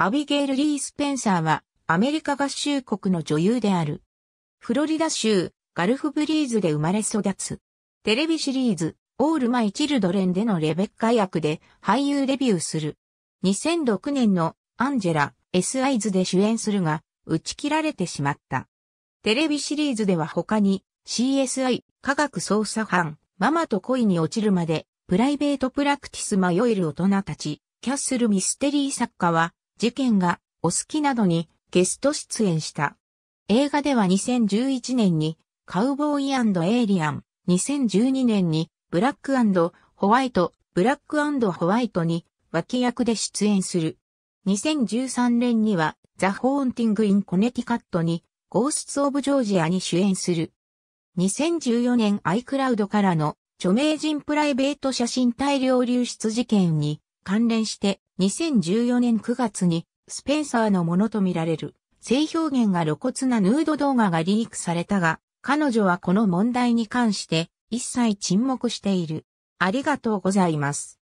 アビゲイル・リー・スペンサーはアメリカ合衆国の女優である。フロリダ州ガルフブリーズで生まれ育つ。テレビシリーズオール・マイ・チルドレンでのレベッカ役で俳優デビューする。2006年のアンジェラ・エス・アイズで主演するが打ち切られてしまった。テレビシリーズでは他に CSI 科学捜査班ママと恋に落ちるまでプライベートプラクティス迷える大人たちキャッスルミステリー作家は事件がお好きなどにゲスト出演した。映画では2011年にカウボーイエイリアン、2012年にブラックホワイト、ブラックホワイトに脇役で出演する。2013年にはザ・ホーンティング・イン・コネティカットにゴースツ・オブ・ジョージアに主演する。2014年アイクラウドからの著名人プライベート写真大量流出事件に関連して2014年9月にスペンサーのものとみられる性表現が露骨なヌード動画がリークされたが、彼女はこの問題に関して一切沈黙している。ありがとうございます。